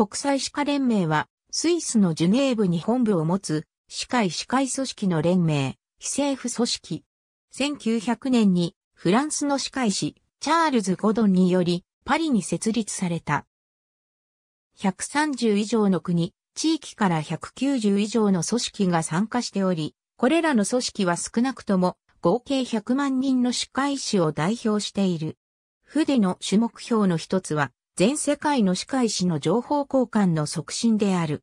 国際歯科連盟は、スイスのジュネーブに本部を持つ、歯科医歯科医組織の連盟、非政府組織。1900年に、フランスの歯科医師、チャールズ・ゴドンにより、パリに設立された。130以上の国、地域から190以上の組織が参加しており、これらの組織は少なくとも合計100万人の歯科医師を代表している。筆の主目標の一つは、全世界の歯科医師の情報交換の促進である。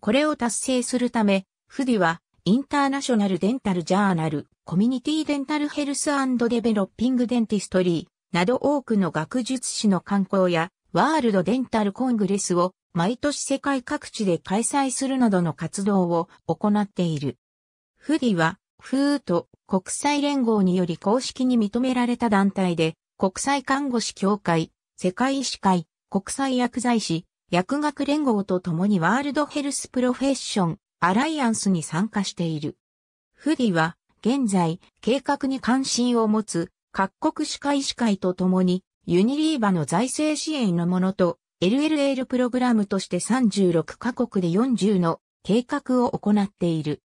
これを達成するため、フディは、インターナショナルデンタルジャーナル、コミュニティデンタルヘルスデベロッピングデンティストリー、など多くの学術誌の刊行や、ワールドデンタルコングレスを毎年世界各地で開催するなどの活動を行っている。フディは、フーと国際連合により公式に認められた団体で、国際看護師協会、世界医師会、国際薬剤師、薬学連合と共にワールドヘルスプロフェッション、アライアンスに参加している。フディは、現在、計画に関心を持つ、各国歯科医師会と共に、ユニリーバの財政支援のものと、LLL プログラムとして36カ国で40の計画を行っている。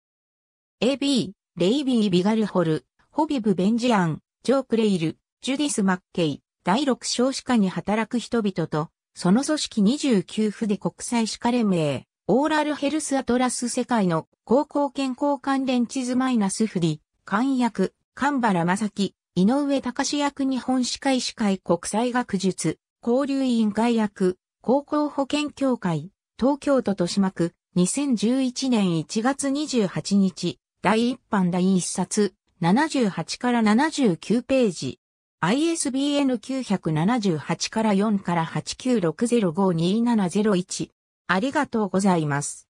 AB、レイビー・ビガルホル、ホビブ・ベンジアン、ジョー・クレイル、ジュディス・マッケイ、第六少子化に働く人々と、その組織29府で国際歯科連盟、オーラルヘルスアトラス世界の高校健康関連地図マイナスフリ、官役、神原正樹、井上隆役日本歯科医師会国際学術、交流委員会役、高校保健協会、東京都豊島区、2011年1月28日、第1版第1冊、78から79ページ。ISBN 978から4から896052701。ありがとうございます。